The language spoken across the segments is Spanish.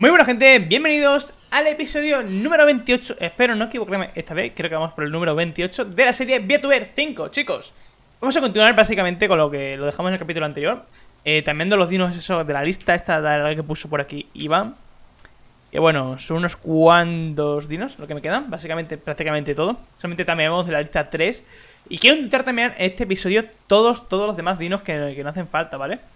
Muy buena gente, bienvenidos al episodio número 28 Espero no equivocarme esta vez, creo que vamos por el número 28 De la serie VTuber 5, chicos Vamos a continuar básicamente con lo que lo dejamos en el capítulo anterior eh, También de los dinos eso, de la lista esta de la que puso por aquí Iván Que bueno, son unos cuantos dinos lo que me quedan Básicamente prácticamente todo Solamente también vamos de la lista 3 Y quiero intentar también en este episodio todos, todos los demás dinos que, que no hacen falta, ¿vale? vale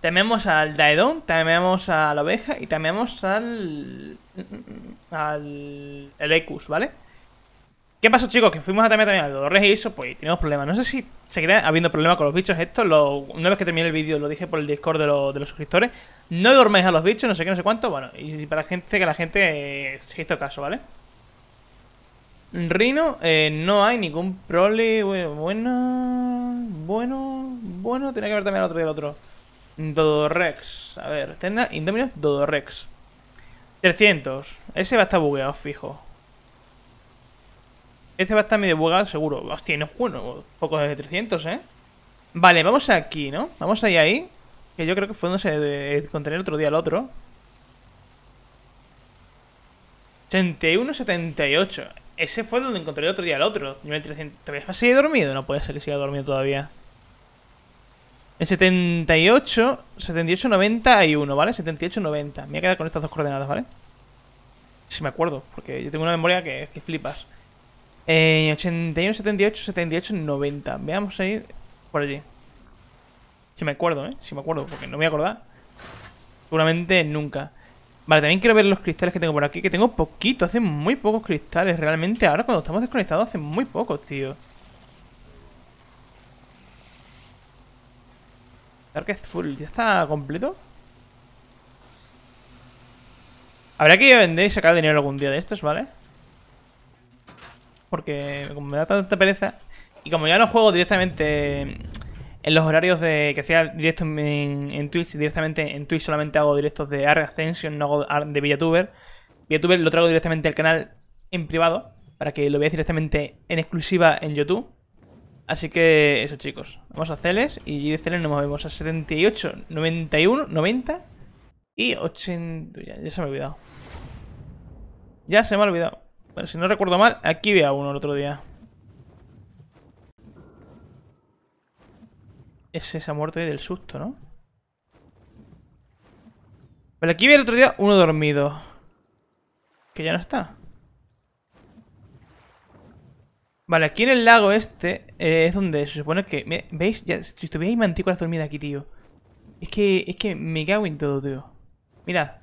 Tememos al Daedon, tememos a la oveja y tememos al. al. Elecus, ¿vale? ¿Qué pasó, chicos? Que fuimos a temer también a los reyes y eso, pues tenemos problemas. No sé si seguirá habiendo problemas con los bichos estos. una vez que terminé el vídeo, lo dije por el Discord de, los suscriptores. No dorméis a los bichos, no sé qué, no sé cuánto. Bueno, y para la gente que la gente eh, se hizo caso, ¿vale? Rino, eh, no hay ningún problema Bueno, bueno, bueno. Tiene que haber también otro y otro. Dodorex. A ver, tenda Indominus Dodorex. 300. Ese va a estar bugueado, fijo. Ese va a estar medio bugueado, seguro. Hostia, no es bueno, pocos de 300, ¿eh? Vale, vamos aquí, ¿no? Vamos ahí, ahí. Que yo creo que fue donde se contener otro día al otro. 81, 78. Ese fue donde encontré el otro día al otro. Nivel 300. ¿Todavía sigue dormido? No puede ser que siga dormido todavía. En 78, 78, 91, ¿vale? 78, 90. Me voy a quedar con estas dos coordenadas, ¿vale? Si me acuerdo, porque yo tengo una memoria que, flipas. En 81, 78, 78, 90. Veamos a ir por allí. Si me acuerdo, ¿eh? Si me acuerdo, porque no me voy a acordar. Seguramente nunca. Vale, también quiero ver los cristales que tengo por aquí, que tengo poquito, hace muy pocos cristales. Realmente ahora cuando estamos desconectados hace muy pocos, tío. es Full, ¿ya está completo? Habrá que ir a vender y sacar dinero algún día de estos, ¿vale? Porque como me da tanta pereza... Y como ya no juego directamente en los horarios de que sea directo en, en, Twitch, directamente en Twitch solamente hago directos de Arc Ascension, no hago de Villatuber. Villatuber lo traigo directamente al canal en privado, para que lo veáis directamente en exclusiva en YouTube. Así que eso, chicos. Vamos a Celes y de Celes nos movemos a 78, 91, 90 y 80. Ya, se me ha olvidado. Ya se me ha olvidado. Bueno, si no recuerdo mal, aquí había uno el otro día. Ese se ha muerto del susto, ¿no? Pero aquí había el otro día uno dormido. Que ya no está. Vale, aquí en el lago este eh, es donde se supone que... ¿Veis? Ya, si estuviera las dormidas aquí, tío. Es que, es que me cago en todo, tío. Mirad.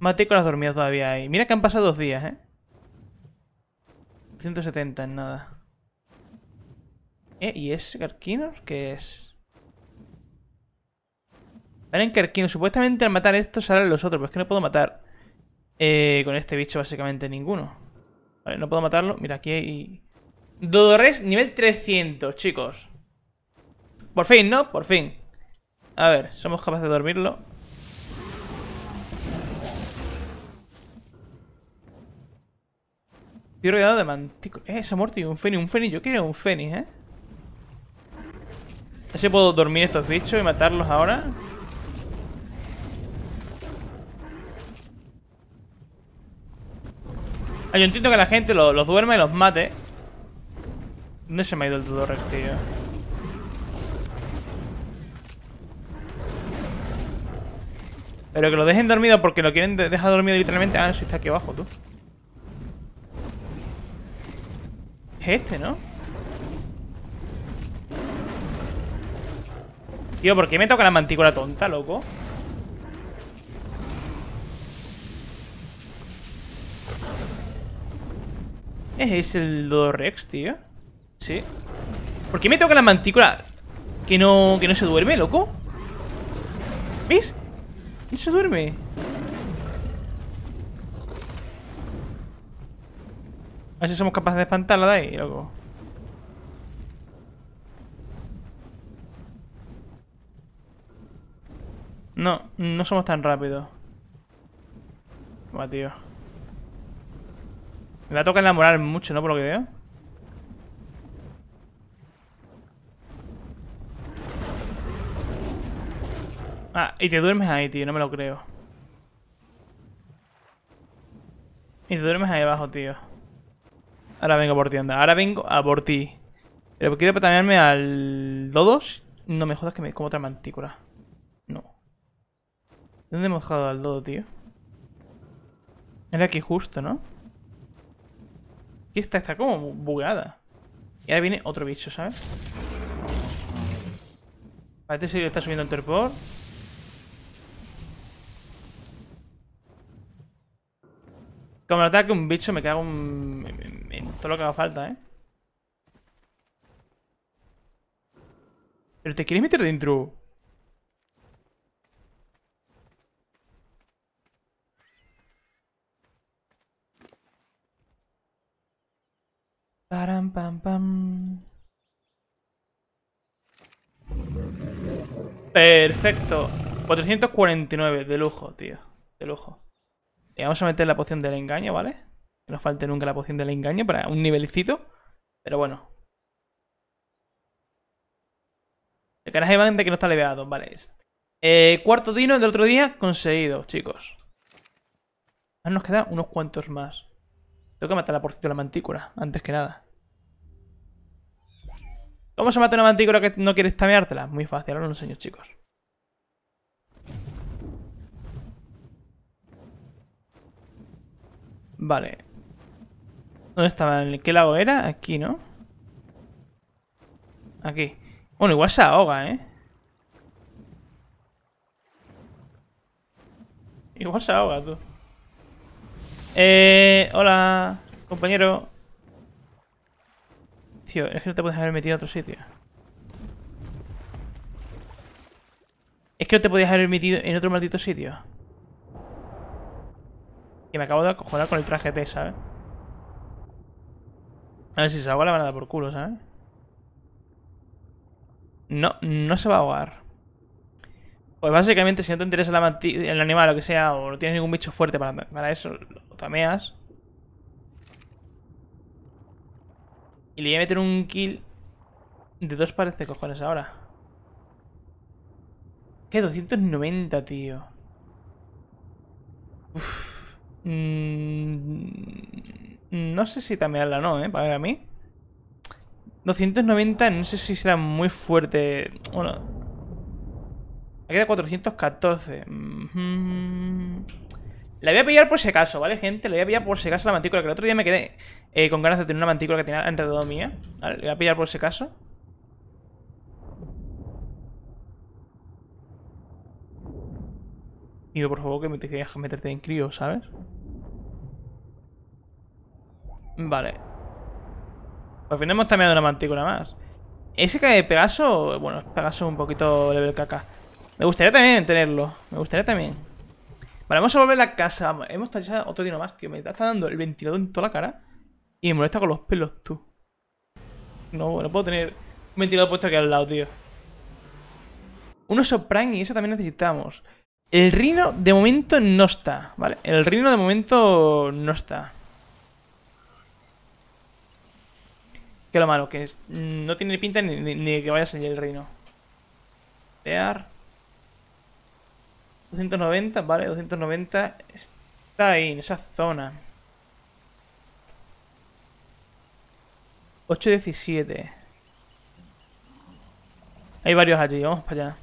Mantícolas dormidas todavía ahí. Mira que han pasado dos días, ¿eh? 170 en nada. Eh, ¿Y es carquino? ¿Qué es? Están en Supuestamente al matar estos salen los otros, pero es que no puedo matar eh, con este bicho básicamente ninguno. Vale, no puedo matarlo. Mira, aquí hay... Dodores nivel 300, chicos. Por fin, ¿no? Por fin. A ver, somos capaces de dormirlo. Estoy rodeado de mantico? Eh, se ha muerto un feni. Un feni, yo quiero un feni, ¿eh? Así puedo dormir estos bichos y matarlos ahora. Ah, yo entiendo que la gente los duerme duerma y los mate. ¿Dónde se me ha ido el tutor tío? Pero que lo dejen dormido porque lo quieren dejar dormido literalmente. Ah, no, si está aquí abajo, tú. Es este, ¿no? Tío, ¿por qué me toca la mantícula tonta, loco? Es el Rex, tío. Sí. ¿Por qué me toca la mantícula? ¿Que no, que no se duerme, loco? ¿Ves? No se duerme. A ver si somos capaces de espantarla de ahí, loco. No, no somos tan rápidos. Va, tío. Me va a tocar enamorar mucho, ¿no? Por lo que veo. Ah, y te duermes ahí, tío. No me lo creo. Y te duermes ahí abajo, tío. Ahora vengo por ti, anda. Ahora vengo a por ti. Pero quiero patanearme al... ¿Dodos? No me jodas que me como otra mantícula. No. ¿Dónde hemos dejado al dodo, tío? Era aquí justo, ¿no? Y esta está como bugada. Y ahora viene otro bicho, ¿sabes? Parece que que está subiendo el terpor. Como lo ataque un bicho, me cago en... en todo lo que haga falta, ¿eh? ¿Pero te quieres meter dentro? pam, pam. Perfecto. 449, de lujo, tío. De lujo. Y eh, vamos a meter la poción del engaño, ¿vale? Que no falte nunca la poción del engaño para un nivelcito, Pero bueno. El caraje van de que no está leveado, vale. Eh, cuarto dino del otro día conseguido, chicos. nos quedan unos cuantos más. Tengo que matar a por cierto la mantícora, antes que nada. ¿Cómo se mata una mantícora que no quieres tameártela? Muy fácil, ahora lo enseño, chicos. Vale. ¿Dónde estaba? ¿En qué lago era? Aquí, ¿no? Aquí. Bueno, igual se ahoga, ¿eh? Igual se ahoga, tú. Eh, hola, compañero. Tío, es que no te puedes haber metido en otro sitio. Es que no te podías haber metido en otro maldito sitio. Y me acabo de acojonar con el traje T, ¿sabes? A ver si se ahoga la van por culo, ¿sabes? No, no se va a ahogar. Pues básicamente, si no te interesa el animal o lo que sea, o no tienes ningún bicho fuerte para, eso, lo tameas. Y le voy a meter un kill de dos de cojones ahora. ¿Qué? 290, tío. Uf. Mm, mm, no sé si tamearla o no, ¿eh? Para ver a mí. 290, no sé si será muy fuerte. Bueno, queda 414. Mm-hmm. La voy a pillar por si acaso, ¿vale, gente? La voy a pillar por si caso la mantícula, que el otro día me quedé eh, con ganas de tener una mantícula que tenía alrededor mía. Vale, la voy a pillar por si caso. Y por favor, que me te meterte en crío, ¿sabes? Vale. Al pues fin hemos también una mantícula más. Ese que es Pegaso, bueno, Pegaso un poquito level caca. Me gustaría también tenerlo. Me gustaría también. Vale, vamos a volver a la casa. Hemos tachado otro dino más, tío. Me está dando el ventilador en toda la cara. Y me molesta con los pelos, tú. No, no puedo tener un ventilador puesto aquí al lado, tío. Uno sopran y eso también necesitamos. El rino de momento no está, ¿vale? El rino de momento no está. Qué lo malo, que es, no tiene pinta ni, de que vaya a salir el rino. Tear. 290, vale, 290 está ahí, en esa zona. 8.17. Hay varios allí, vamos para allá.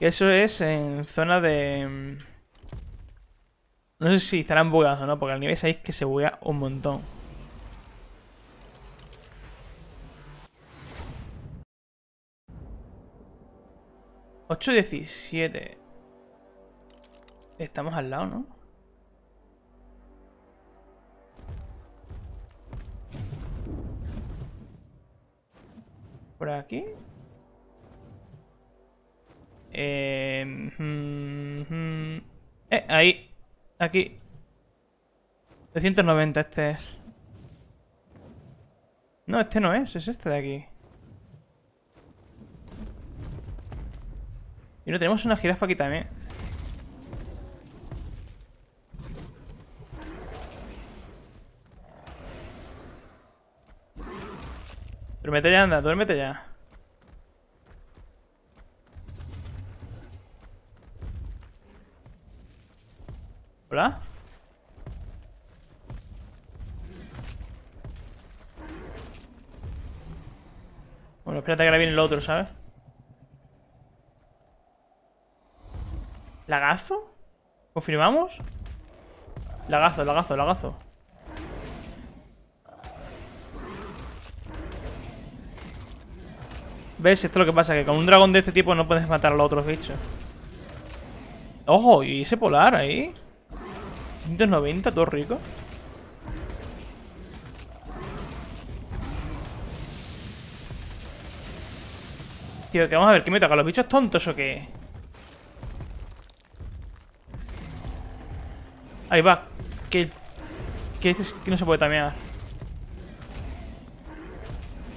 Y eso es en zona de... Mm, no sé si estarán bugados o no, porque al nivel 6 que se buguea un montón. 17 Estamos al lado, ¿no? Por aquí. Eh, eh, ahí. Aquí. 390 este es. No, este no es, es este de aquí. Y no, tenemos una jirafa aquí también. Duérmete ya, anda, duérmete ya. ¿Hola? Bueno, espérate que ahora viene el otro, ¿sabes? ¿Lagazo? ¿Confirmamos? Lagazo, lagazo, lagazo. ¿Ves? Esto es lo que pasa, que con un dragón de este tipo no puedes matar a los otros bichos. ¡Ojo! ¿Y ese polar ahí? 190, todo rico. Tío, que vamos a ver, ¿qué me toca? ¿Los bichos tontos o qué? Ahí va. Que, este que, no se puede tamear.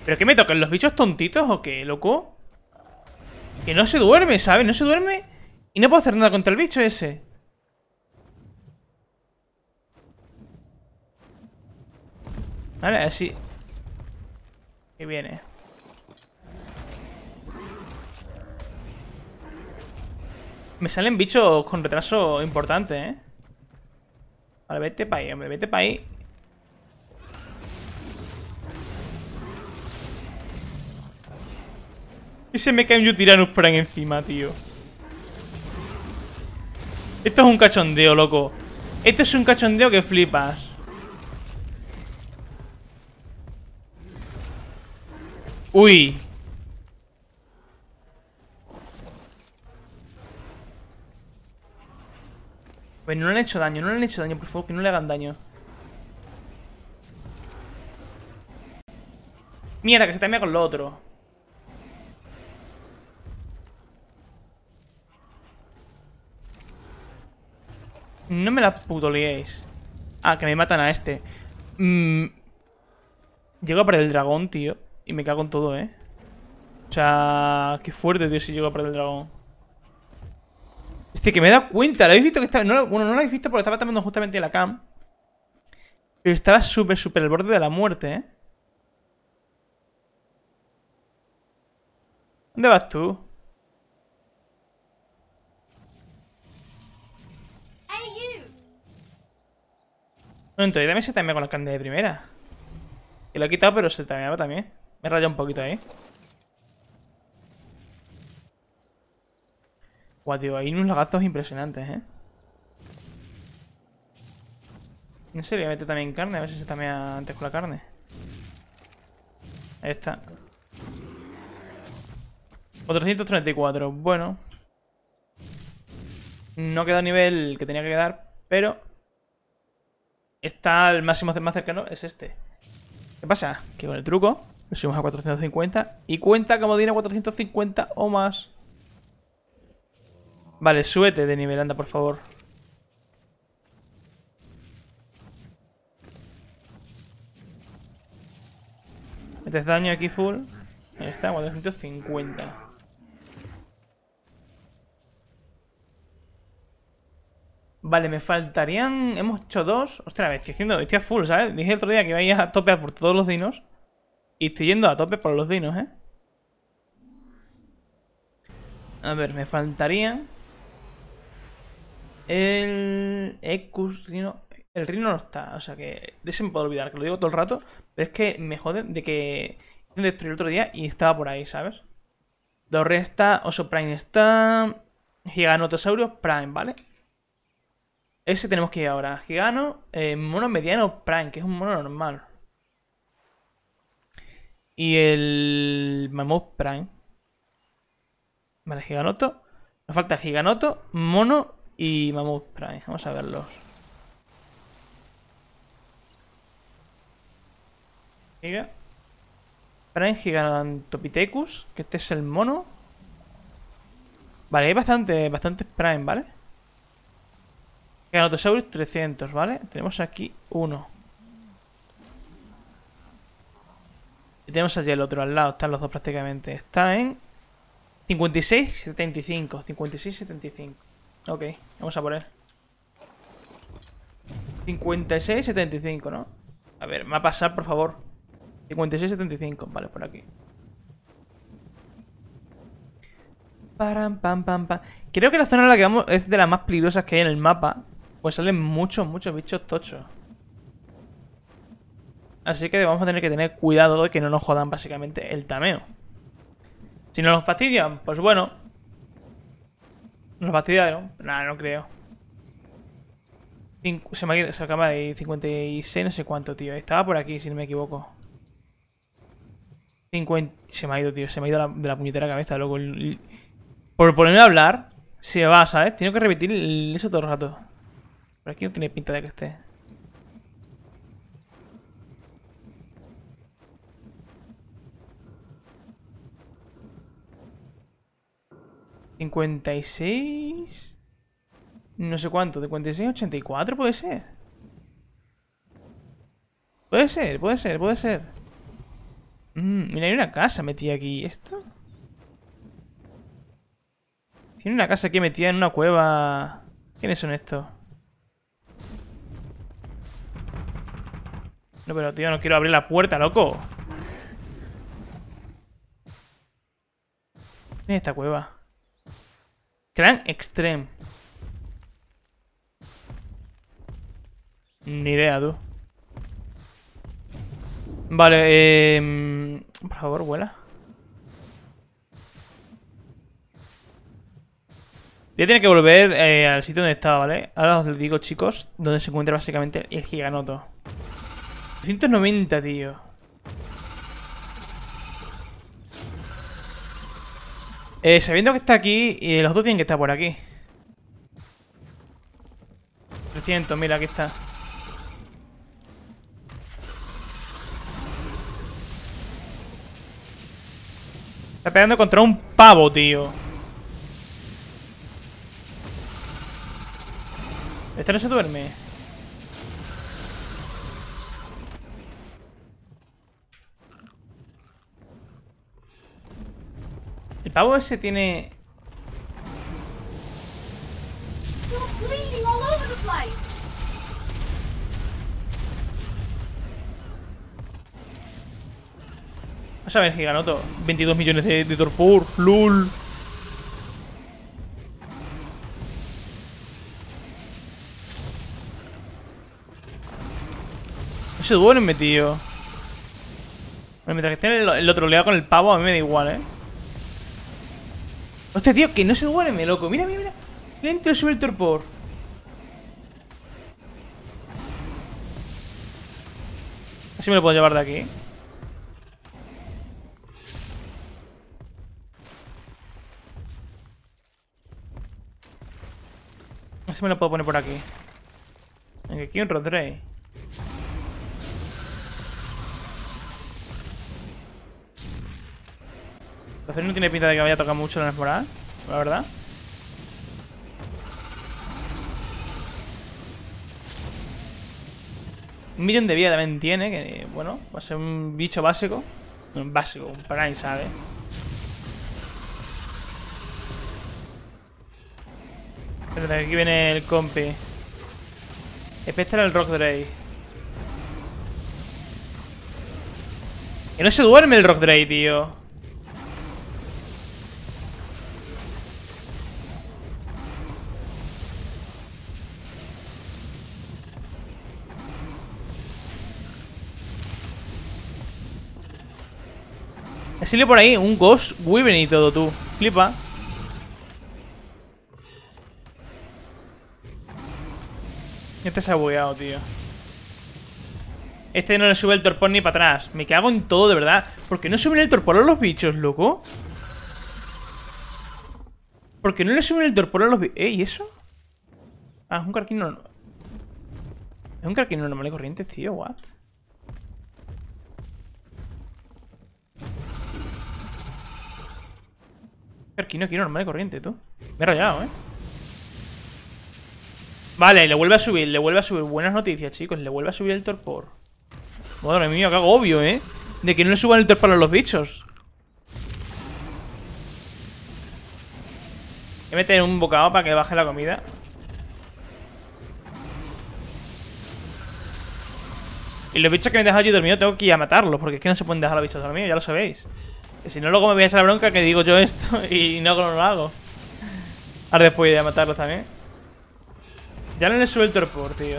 ¿Pero qué me tocan? ¿Los bichos tontitos o qué, loco? Que no se duerme, ¿sabes? No se duerme y no puedo hacer nada contra el bicho ese. Vale, así. Que viene. Me salen bichos con retraso importante, ¿eh? vete para ahí, hombre, vete para ahí. Y se me cae un Yutiranus ahí encima, tío. Esto es un cachondeo, loco. Esto es un cachondeo que flipas. Uy. Pues no le han hecho daño, no le han hecho daño, por favor, que no le hagan daño. Mierda, que se tamia con lo otro. No me la liéis. Ah, que me matan a este. Mmm. Llego a perder el dragón, tío. Y me cago en todo, ¿eh? O sea, qué fuerte, tío, si llego a perder el dragón. Dice que me he dado cuenta. ¿Lo habéis visto que estaba.? bueno, no lo habéis visto porque estaba tomando justamente la cam. Pero estaba súper, súper al borde de la muerte, ¿eh? ¿Dónde vas tú? No, entonces también ese también con la candela de primera. Que lo he quitado, pero se tameaba también. Me he rayado un poquito ahí. Guau, tío, hay unos lagazos impresionantes, ¿eh? No sé, voy a meter también carne, a ver si se también antes con la carne. Ahí está. 434, bueno. No queda el nivel que tenía que quedar, pero... Está el máximo más cercano, es este. ¿Qué pasa? Que con el truco lo subimos a 450 y cuenta como tiene 450 o más. Vale, súbete de nivel, anda, por favor. Mete daño aquí full. Ahí está, 450. Vale, me faltarían... Hemos hecho dos. Ostras, estoy, haciendo, estoy a full, ¿sabes? Dije el otro día que iba a ir a tope por todos los dinos. Y estoy yendo a tope por los dinos, ¿eh? A ver, me faltarían... El Ecus Rino. El Rino no está, o sea que de ese me puedo olvidar, que lo digo todo el rato, pero es que me joden de que destruir el otro día y estaba por ahí, ¿sabes? Dorre está, Oso Prime está, giganotosaurio Prime, ¿vale? Ese tenemos que ir ahora. Gigano, eh, mono mediano Prime, que es un mono normal. Y el mamut Prime. Vale, Giganoto. Nos falta Giganoto, mono y Mammoth Prime. Vamos a verlos. Giga. Prime Gigantopithecus, que este es el mono. Vale, hay bastante, bastante Prime, ¿vale? Giganotosaurus 300, ¿vale? Tenemos aquí uno. Y tenemos allí el otro al lado, están los dos prácticamente. Está en 56, 75, 56, 75. Ok, vamos a por él. 56, 75, ¿no? A ver, mapa va a pasar, por favor. 56, 75. Vale, por aquí. pam, pam, Creo que la zona en la que vamos es de las más peligrosas que hay en el mapa. Pues salen muchos, muchos bichos tochos. Así que vamos a tener que tener cuidado de que no nos jodan básicamente el tameo. Si no nos fastidian, pues bueno, ¿Nos fastidiaron? Nah, no creo. se, me, ha ido esa acaba de 56, no sé cuánto, tío. Estaba por aquí, si no me equivoco. 50, se me ha ido, tío. Se me ha ido de la puñetera cabeza, loco. Por ponerme a hablar, se va, ¿sabes? Tiene que repetir eso todo el rato. Por aquí no tiene pinta de que esté. 56... No sé cuánto, de 56 84 puede ser. Puede ser, puede ser, puede ser. Mm, mira, hay una casa metida aquí. ¿Esto? Tiene una casa aquí metida en una cueva. ¿Quiénes son estos? No, pero tío, no quiero abrir la puerta, loco. ¿Quién esta cueva? Clan Extreme. Ni idea, tú. Vale, eh... Por favor, vuela. Voy tiene que volver eh, al sitio donde estaba, ¿vale? Ahora os digo, chicos, donde se encuentra básicamente el giganoto. 290, tío. Eh, sabiendo que está aquí, y los dos tienen que estar por aquí. 300, mira, aquí está. Está pegando contra un pavo, tío. Este no se duerme. El pavo ese tiene... Vamos a ver, Giganoto. 22 millones de, de torpor. LUL No se duerme, tío. Bueno, mientras que esté el, otro oleado con el pavo, a mí me da igual, eh. Hostia, tío, que no se me loco. Mira, mira, mira. Dentro sube el torpor. Así me lo puedo llevar de aquí. ¿eh? Así me lo puedo poner por aquí. Aquí un Rodrey. no tiene pinta de que vaya a tocar mucho la temporada, la verdad. Un millón de vida también tiene, que bueno, va a ser un bicho básico. Un básico, un prime, ¿sabe? espérate, aquí viene el compi. Espectra el Rock Drake. Que no se duerme el Rock Drake, tío. exilio por ahí. Un Ghost Weaven y todo, tú. Flipa. Este se ha tío. Este no le sube el torpor ni para atrás. Me cago en todo, de verdad. ¿Por qué no suben el torpor a los bichos, loco? ¿Por qué no le suben el torpor a los bichos? ¿Eh? ¿Y eso? Ah, es un carquino... Es un carquino normal y corriente, tío. What? aquí no quiero normal de corriente, tú. Me he rayado, ¿eh? Vale, le vuelve a subir, le vuelve a subir. Buenas noticias, chicos. Le vuelve a subir el torpor. Madre mía, qué obvio, ¿eh? De que no le suban el torpor a los bichos. Voy a meter un bocado para que baje la comida. Y los bichos que me han dejado allí dormido tengo que ir a matarlos, porque es que no se pueden dejar los bichos dormidos, ya lo sabéis. Si no, luego me voy a echar la bronca que digo yo esto y no, lo hago. Ahora después voy a matarlo también. Ya no le sube el torpor, tío.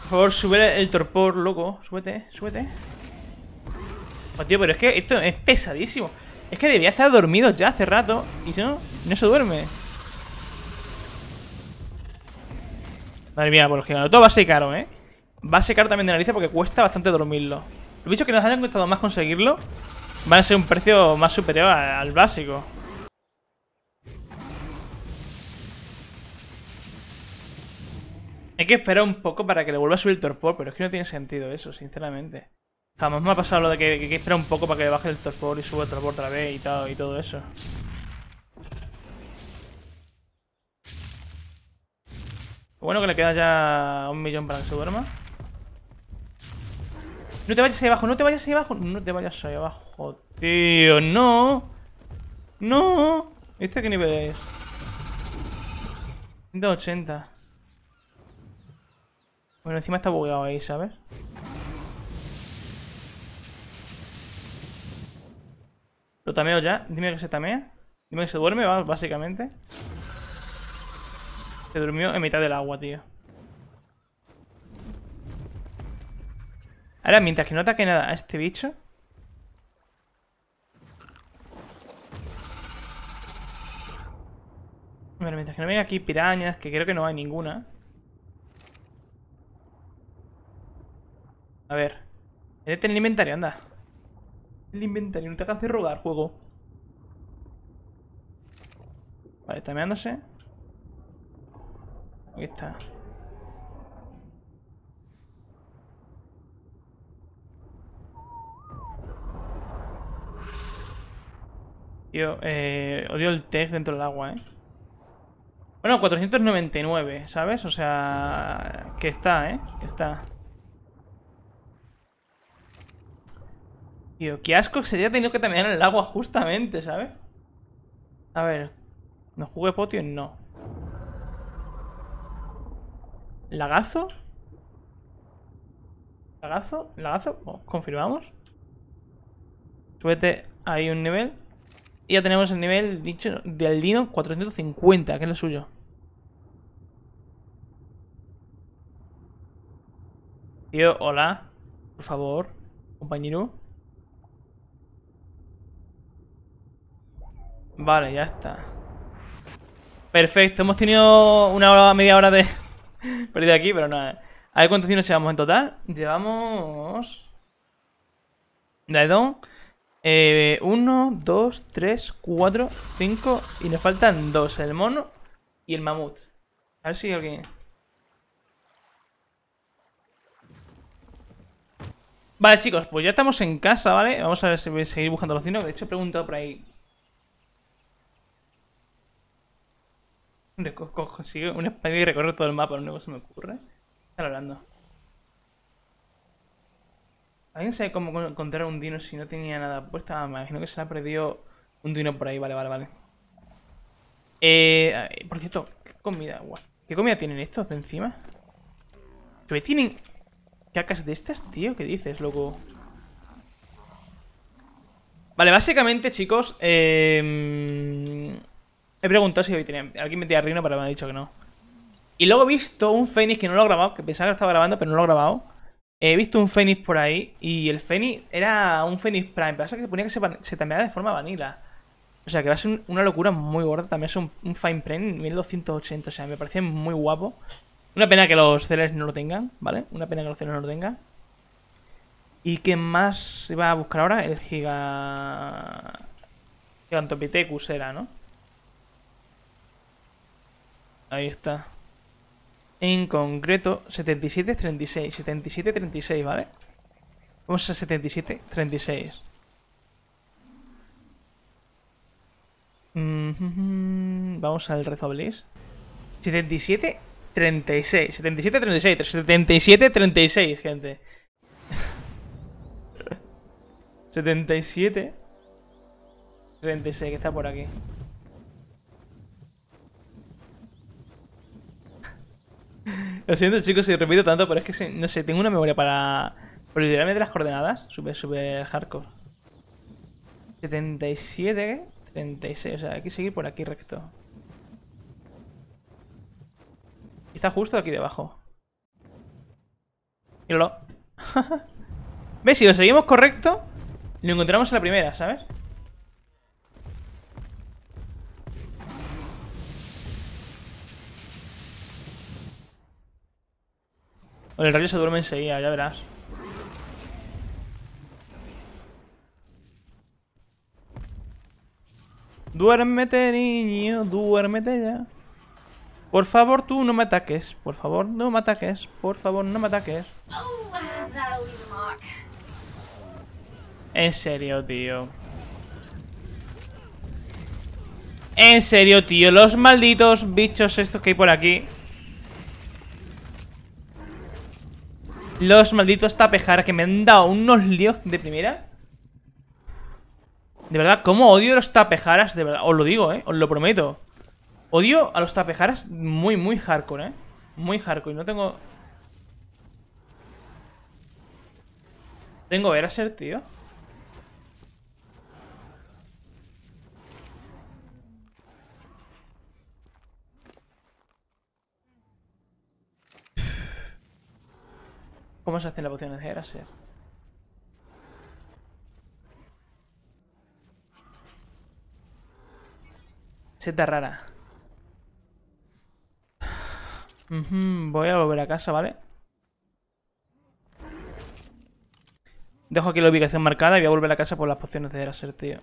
Por favor, sube el torpor, loco. Súbete, súbete. Oh, tío, pero es que esto es pesadísimo. Es que debía estar dormido ya hace rato y no, no se duerme. Madre mía, por general. Todo va a ser caro, ¿eh? Va a ser caro también de nariz porque cuesta bastante dormirlo. Los bichos que nos hayan costado más conseguirlo van a ser un precio más superior al básico. Hay que esperar un poco para que le vuelva a subir el torpor, pero es que no tiene sentido eso, sinceramente. Jamás me ha pasado lo de que, hay que esperar un poco para que le baje el torpor y suba el torpor otra vez y todo eso. bueno que le queda ya un millón para que se duerma. No te vayas ahí abajo, no te vayas ahí abajo. No te vayas ahí abajo, tío. No. No. ¿Este que nivel es? 180. Bueno, encima está bugueado ahí, ¿sabes? Lo tameo ya. Dime que se tamea. Dime que se duerme, básicamente. Se durmió en mitad del agua, tío. Ahora, mientras que no ataque nada a este bicho... Bueno, mientras que no venga aquí pirañas, que creo que no hay ninguna. A ver. Métete en el inventario, anda. El inventario, no te hagas de rogar, juego. Vale, está meándose. Aquí está. Tío, eh, odio el tech dentro del agua, ¿eh? Bueno, 499, ¿sabes? O sea, que está, ¿eh? Que está. Tío, qué asco sería tenido que terminar en el agua justamente, ¿sabes? A ver, ¿no jugué potio? No. ¿Lagazo? ¿Lagazo? ¿Lagazo? Oh, confirmamos. Súbete ahí un nivel. Y ya tenemos el nivel dicho del Dino 450, que es lo suyo. Tío, hola. Por favor, compañero. Vale, ya está. Perfecto, hemos tenido una hora, media hora de, Perdido aquí, pero nada. A ver cuántos cinos llevamos en total. Llevamos... Daedon. Eh, uno, dos, tres, cuatro, cinco. Y nos faltan dos. El mono y el mamut. A ver si alguien... Vale, chicos, pues ya estamos en casa, ¿vale? Vamos a ver si voy a seguir buscando los cinos De hecho, he preguntado por ahí Consigo una espada y recuerdo todo el mapa, lo único se me ocurre. hablando? ¿Alguien sabe cómo encontrar un dino si no tenía nada puesta? Ah, me imagino que se le ha perdido un dino por ahí. Vale, vale, vale. Eh, eh por cierto, ¿qué comida? ¿Qué comida tienen estos de encima? ¿Qué tienen cacas de estas, tío? ¿Qué dices, loco? Vale, básicamente, chicos, eh... He preguntado si hoy alguien metía Rino, pero me ha dicho que no. Y luego he visto un Fénix que no lo he grabado, que pensaba que lo estaba grabando, pero no lo he grabado. He visto un Fénix por ahí y el Fénix era un Fénix Prime. Pasa que se ponía que se, se de forma vanilla. O sea que va a ser una locura muy gorda. También es un, un Fine Print 1280. O sea, me parece muy guapo. Una pena que los celers no lo tengan, ¿vale? Una pena que los celers no lo tengan. ¿Y qué más se va a buscar ahora? El Giga... Gigantopithecus era, ¿no? Ahí está. En concreto, 77, 36 77, 36, ¿vale? Vamos a 77, 36 Vamos al rezo Blaze. 77, 36. 77, 36. 77, 36, gente. 77, 36, que está por aquí. Lo siento, chicos, si repito tanto, pero es que no sé, tengo una memoria para. Por olvidarme de las coordenadas. súper, súper hardcore. 77, 36. O sea, hay que seguir por aquí recto. Está justo aquí debajo. Míralo. ¿Ves? Si lo seguimos correcto, lo encontramos en la primera, ¿sabes? el rayo se duerme enseguida, ya verás. Duérmete, niño, duérmete ya. Por favor, tú no me ataques. Por favor, no me ataques. Por favor, no me ataques. En serio, tío. En serio, tío. Los malditos bichos estos que hay por aquí. Los malditos tapejaras que me han dado unos líos de primera. De verdad, cómo odio a los tapejaras, de verdad, os lo digo, eh, os lo prometo. Odio a los tapejaras muy, muy hardcore, eh. Muy hardcore, no tengo... Tengo Eraser, tío. ¿Cómo se hacen las pociones de Eraser? Seta rara. voy a volver a casa, ¿vale? Dejo aquí la ubicación marcada y voy a volver a casa por las pociones de Eraser, tío.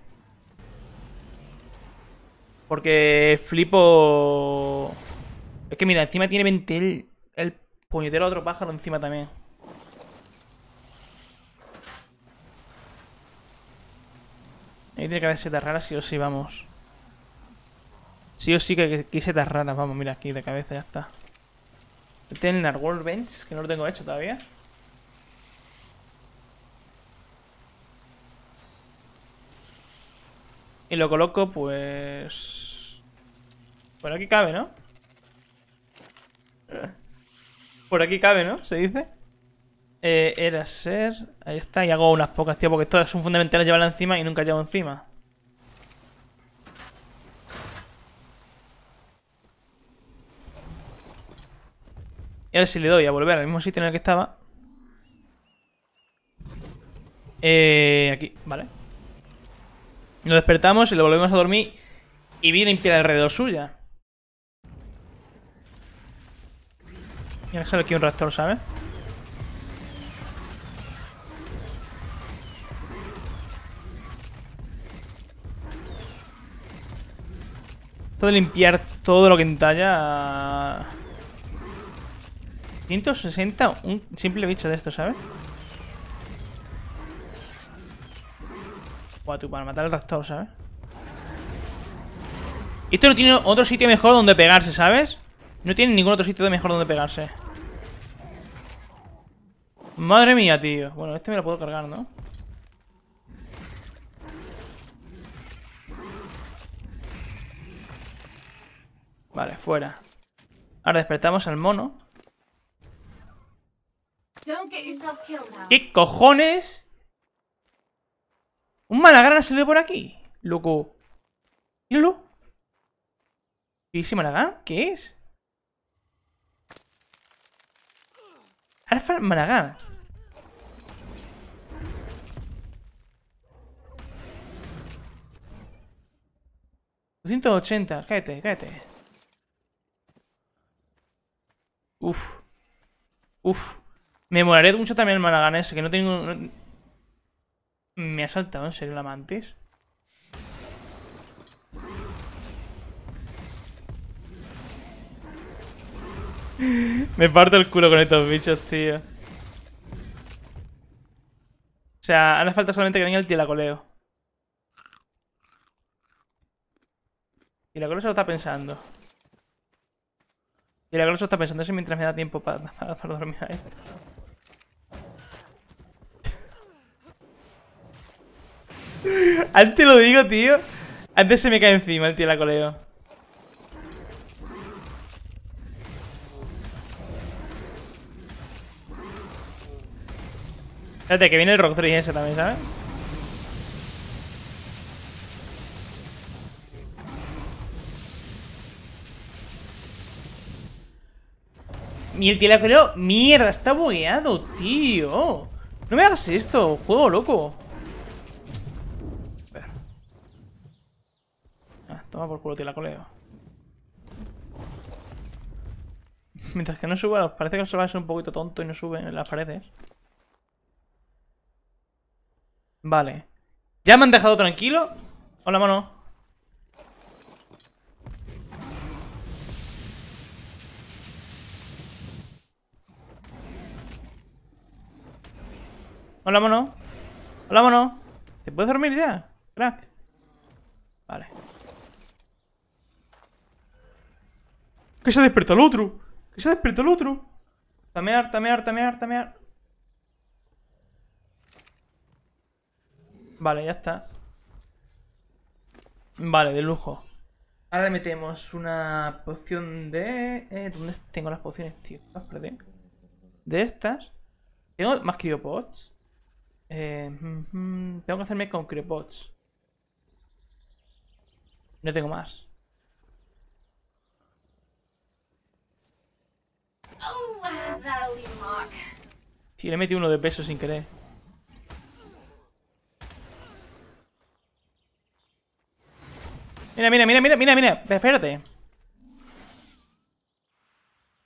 Porque flipo... Es que mira, encima tiene 20 el, el puñetero otro pájaro encima también. Ahí tiene que haber setas raras sí o sí, vamos. Sí o sí que, hay setas raras, vamos, mira aquí de cabeza, ya está. tener este el World Bench, que no lo tengo hecho todavía. Y lo coloco, pues... Por aquí cabe, ¿no? Por aquí cabe, ¿no? Se dice. Eh, era ser. Ahí está. Y hago unas pocas, tío. Porque esto es un fundamental llevarla encima y nunca llevo encima. Y ahora si le doy a volver al mismo sitio en el que estaba. Eh, aquí, vale. Lo despertamos y lo volvemos a dormir. Y viene pie alrededor suya. Y ahora sale aquí un reactor, ¿sabes? Esto de limpiar todo lo que entalla... 160, un simple bicho de esto, ¿sabes? Guau, para matar al raptor, ¿sabes? Esto no tiene otro sitio mejor donde pegarse, ¿sabes? No tiene ningún otro sitio mejor donde pegarse. Madre mía, tío. Bueno, este me lo puedo cargar, ¿no? Vale, fuera. Ahora despertamos al mono. ¿Qué cojones? Un malagrana salió por aquí, loco. ¿Qué ¿Y ese malagrana? ¿Qué es? Alfa malagrana? ¿280? Cállate, cállate. Uf. Uf. Me molaría mucho también el ese que no tengo... ¿Me ha saltado en serio la mantis? Me parto el culo con estos bichos, tío. O sea, ahora falta solamente que venga el Tielacoleo. Y la cosa lo está pensando. Y la está pensando eso mientras me da tiempo para, dormir a él. Antes lo digo, tío. Antes se me cae encima el tío la coleo. Espérate, que viene el Rock 3 ese también, ¿sabes? Y el tilacoleo, ¡Mierda! Está bugueado, tío. No me hagas esto, juego loco. Ah, toma por culo tilacoleo. Mientras que no suba, parece que va a ser un poquito tonto y no sube en las paredes. Vale. Ya me han dejado tranquilo. Hola, mano. Hola, mono. ¿Te puedes dormir ya? Crack. Vale. Que se ha despertado el otro. Que se ha despertado el otro. Tamear, tamear, tamear, tamear. Vale, ya está. Vale, de lujo. Ahora le metemos una poción de... Eh, ¿Dónde tengo las pociones, tío? Las ah, De estas. Tengo más criopods. Eh, tengo que hacerme con crepots No tengo más. Si le metí uno de peso sin querer. Mira, mira, mira, mira, mira, mira. Espérate.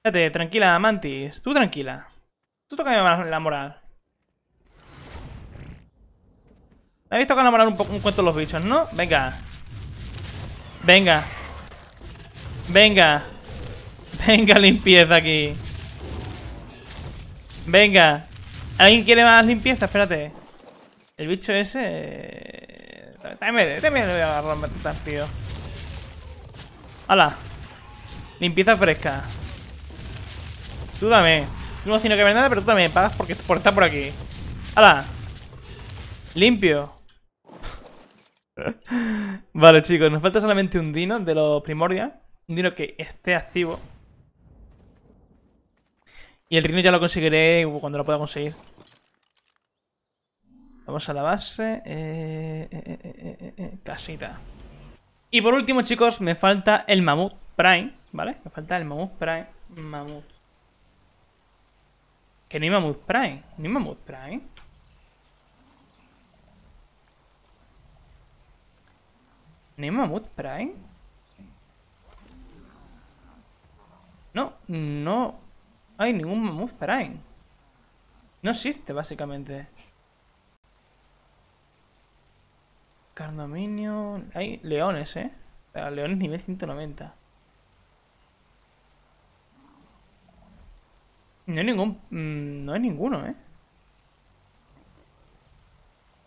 Espérate, tranquila, Mantis. Tú tranquila. Tú toca la moral. he visto que enamorar un, un cuento los bichos, ¿no? Venga. Venga. Venga. Venga, limpieza aquí. Venga. ¿Alguien quiere más limpieza? Espérate. El bicho ese... Eh, también, también lo voy a agarrar tan tío. ¡Hala! Limpieza fresca. Tú dame. No sino que ver nada, pero tú también pagas porque, por estar por aquí. ¡Hala! Limpio. Vale, chicos, nos falta solamente un dino de los primordial. Un dino que esté activo. Y el rino ya lo conseguiré cuando lo pueda conseguir. Vamos a la base. Eh, eh, eh, casita. Y por último, chicos, me falta el mamut prime. ¿Vale? Me falta el mamut prime. Mamut. Que no hay mamut prime. No hay mamut prime. ¿No hay Mamut Prime? No, no hay ningún Mamut Prime. No existe, básicamente. Cardominio... Hay leones, ¿eh? leones nivel 190. No hay ningún... Mm, no hay ninguno, ¿eh?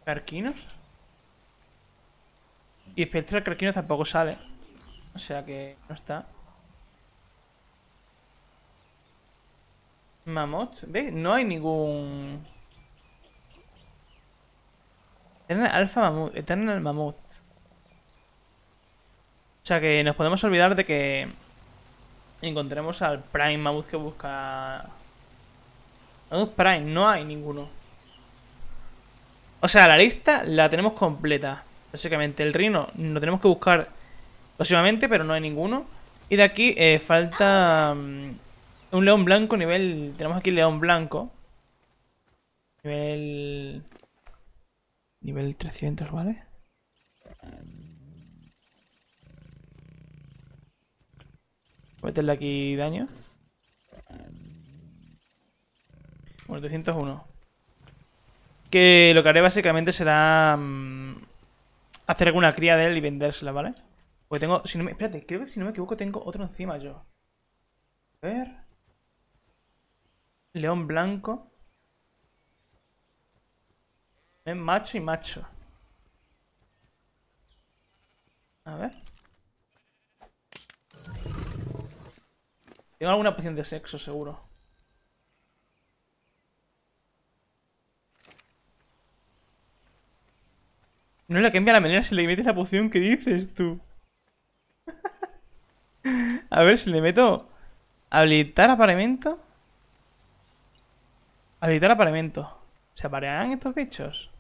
Carquinos y Spectral Crackino tampoco sale. O sea que no está. Mamut. ¿Veis? No hay ningún... Eternal Alpha Mamut. Eternal Mamut. O sea que nos podemos olvidar de que encontremos al Prime Mamut que busca... Mamut Prime, no hay ninguno. O sea, la lista la tenemos completa básicamente. El reino lo tenemos que buscar próximamente, pero no hay ninguno. Y de aquí eh, falta mm, un león blanco nivel... Tenemos aquí león blanco. Nivel... Nivel 300, ¿vale? Voy a meterle aquí daño. Bueno, 301. Que lo que haré básicamente será... Mm, hacer alguna cría de él y vendérsela, ¿vale? Porque tengo... me, espérate, creo que si no me equivoco tengo otro encima yo. A ver... León blanco. Es eh, macho y macho. A ver. Tengo alguna opción de sexo, seguro. No le cambia la manera si le metes la poción que dices tú. a ver si le meto... Habilitar aparemento? Habilitar aparemento? ¿Se aparearán estos bichos?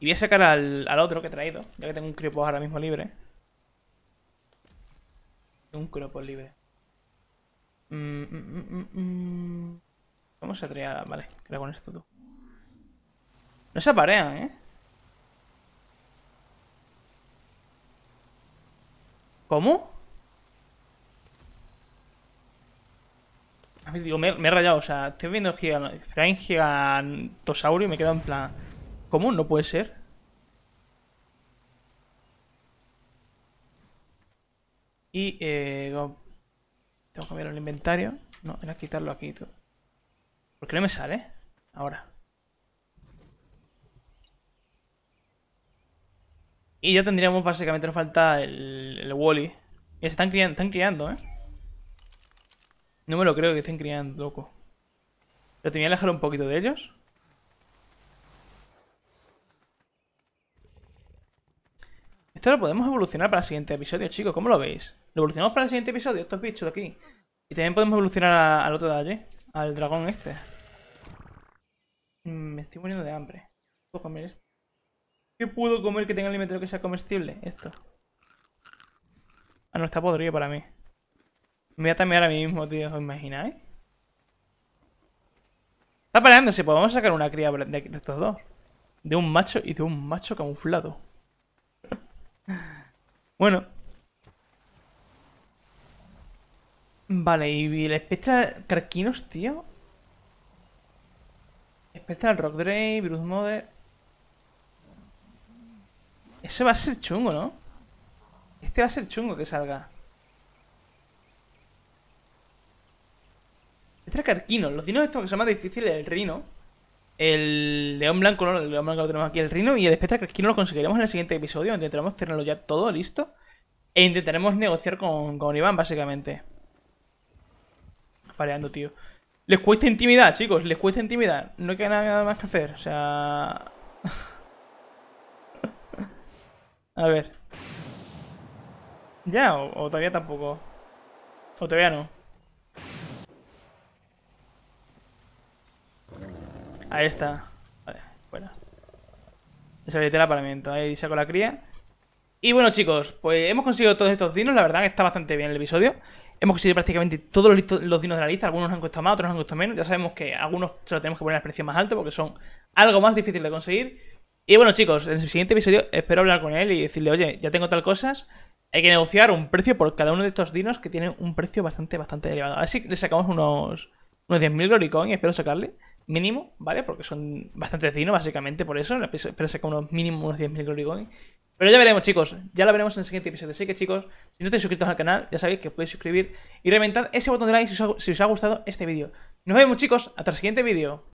Y voy a sacar al, otro que he traído, ya que tengo un criopo ahora mismo libre. Un criopo libre. Mm, mm, mm, vamos a tría? Vale, creo con esto tú. No se aparean, ¿eh? ¿Cómo? A me, he rayado, o sea, estoy viendo gigan gigantosaurio y me quedo en plan... ¿Cómo? No puede ser. Y, eh... Tengo que cambiar el inventario. No, era quitarlo aquí, tú. ¿Por qué no me sale? Ahora. Y ya tendríamos básicamente, nos falta el, el Wally. Y están criando, están criando, ¿eh? No me lo creo que estén criando, loco. Pero tenía que alejar un poquito de ellos. Esto lo podemos evolucionar para el siguiente episodio, chicos. ¿Cómo lo veis? Lo evolucionamos para el siguiente episodio, estos bichos de aquí. Y también podemos evolucionar al otro de allí. Al dragón este. Mm, me estoy muriendo de hambre. ¿Puedo comer ¿Qué puedo comer que tenga el inventario que sea comestible? Esto. Ah, no, está podrido para mí. Me voy a tamear mí mismo, tío. ¿Os imagináis? Está parándose. pues vamos a sacar una cría de, estos dos. De un macho y de un macho camuflado. bueno. Vale, y especie de carquinos, tío. Spectral Rock Drake, bruce Mother. Ese va a ser chungo, ¿no? Este va a ser chungo que salga. Este es Carquino. Los dinos estos que son más difíciles, el Rino. El León Blanco, el León Blanco lo tenemos aquí, el Rino. Y el Spectral Carquino lo conseguiremos en el siguiente episodio. Intentaremos tenerlo ya todo listo. E intentaremos negociar con, con Iván, básicamente. Pareando, tío. Les cuesta intimidad, chicos, les cuesta intimidad. No queda nada más que hacer, o sea... A ver. Ya, o, todavía tampoco. O todavía no. Ahí está. Vale, fuera. Deshabilité el aparamiento. Ahí saco la cría. Y bueno, chicos, pues hemos conseguido todos estos dinos. La verdad que está bastante bien el episodio. Hemos conseguido prácticamente todos los, dinos de la lista. Algunos nos han costado más, otros nos han costado menos. Ya sabemos que algunos se lo tenemos que poner a precio más alto porque son algo más difícil de conseguir. Y bueno, chicos, en el siguiente episodio espero hablar con él y decirle, oye, ya tengo tal cosas. Hay que negociar un precio por cada uno de estos dinos que tienen un precio bastante, bastante elevado. Así le sacamos unos, unos 10.000 Gloricoin y espero sacarle mínimo, ¿vale? Porque son bastante finos, básicamente, por eso. Espero sacar unos mínimo unos 10.000 Pero ya veremos, chicos. Ya lo veremos en el siguiente episodio. Así que, chicos, si no estáis suscritos al canal, ya sabéis que podéis suscribir y reventad ese botón de like si os ha gustado este vídeo. Nos vemos, chicos. Hasta el siguiente vídeo.